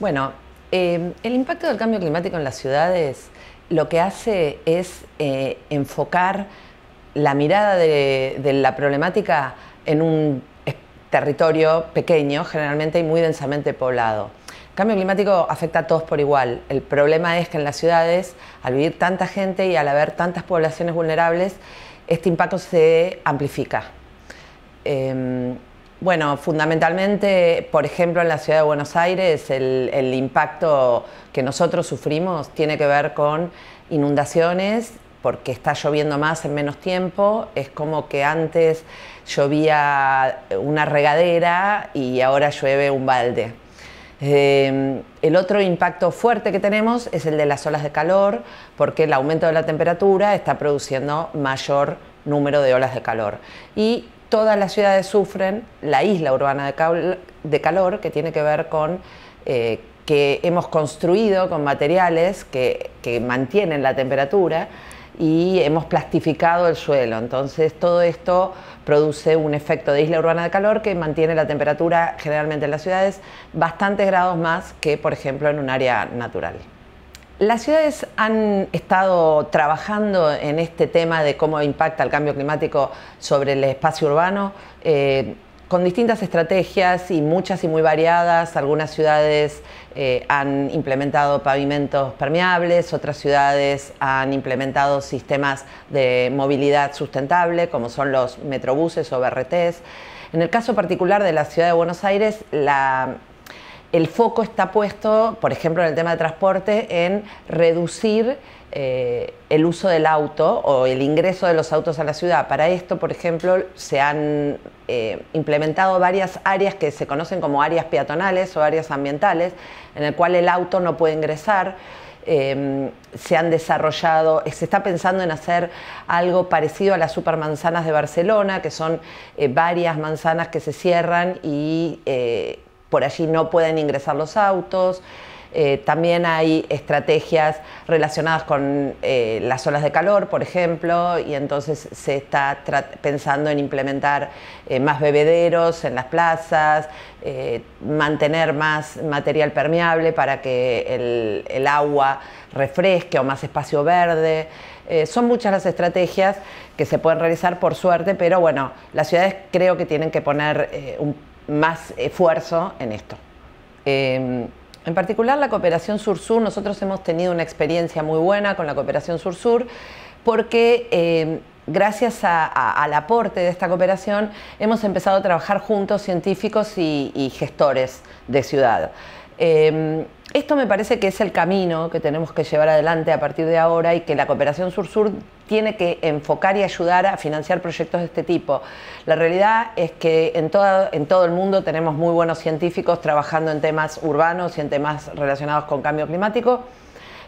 Bueno, em, el impacto del cambio climático en las ciudades lo que hace es eh, enfocar la mirada de, la problemática en un territorio pequeño, generalmente y muy densamente poblado. El cambio climático afecta a todos por igual. El problema es que en las ciudades, al vivir tanta gente y al haber tantas poblaciones vulnerables, este impacto se amplifica. Em, bueno, fundamentalmente, por ejemplo, en la ciudad de Buenos Aires, el, impacto que nosotros sufrimos tiene que ver con inundaciones, porque está lloviendo más en menos tiempo. Es como que antes llovía una regadera y ahora llueve un balde. Em, el otro impacto fuerte que tenemos es el de las olas de calor, porque el aumento de la temperatura está produciendo mayor número de olas de calor. Y todas las ciudades sufren la isla urbana de, calor, que tiene que ver con eh, que hemos construido con materiales que, mantienen la temperatura y hemos plastificado el suelo. Entonces todo esto produce un efecto de isla urbana de calor que mantiene la temperatura generalmente en las ciudades bastantes grados más que, por ejemplo, en un área natural. Las ciudades han estado trabajando en este tema de cómo impacta el cambio climático sobre el espacio urbano. Eh, con distintas estrategias y muchas y muy variadas. Algunas ciudades eh, han implementado pavimentos permeables, otras ciudades han implementado sistemas de movilidad sustentable, como son los metrobuses o BRTs. En el caso particular de la ciudad de Buenos Aires, la el foco está puesto, por ejemplo, en el tema de transporte, en reducir eh, el uso del auto o el ingreso de los autos a la ciudad. Para esto, por ejemplo, se han eh, implementado varias áreas que se conocen como áreas peatonales o áreas ambientales, en el cual el auto no puede ingresar. Em, se han desarrollado, se está pensando en hacer algo parecido a las supermanzanas de Barcelona, que son eh, varias manzanas que se cierran y por allí no pueden ingresar los autos. Eh, también hay estrategias relacionadas con eh, las olas de calor, por ejemplo, y entonces se está pensando en implementar eh, más bebederos en las plazas, mantener más material permeable para que el, el agua refresque o más espacio verde. son muchas las estrategias que se pueden realizar por suerte, pero bueno, las ciudades creo que tienen que poner un más esfuerzo en esto. Em, en particular la cooperación sur-sur, nosotros hemos tenido una experiencia muy buena con la cooperación sur-sur porque em, gracias al aporte de esta cooperación hemos empezado a trabajar juntos científicos y gestores de ciudad. Em, esto me parece que es el camino que tenemos que llevar adelante a partir de ahora y que la cooperación sur-sur tiene que enfocar y ayudar a financiar proyectos de este tipo. La realidad es que en, en todo el mundo tenemos muy buenos científicos trabajando en temas urbanos y en temas relacionados con cambio climático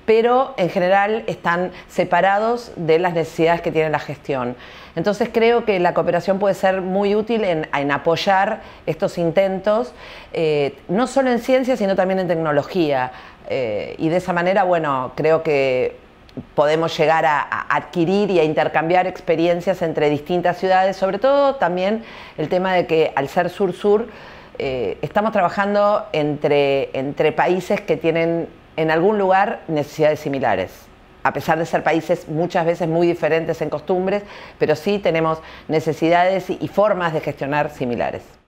pero en general están separados de las necesidades que tiene la gestión. Entonces creo que la cooperación puede ser muy útil en, apoyar estos intentos, eh, no solo en ciencia, sino también en tecnología. Eh, y de esa manera, bueno, creo que podemos llegar a, adquirir y a intercambiar experiencias entre distintas ciudades, sobre todo también el tema de que al ser sur-sur eh, estamos trabajando entre países que tienen en algún lugar necesidades similares. A pesar de ser países muchas veces muy diferentes en costumbres, pero sí tenemos necesidades y formas de gestionar similares.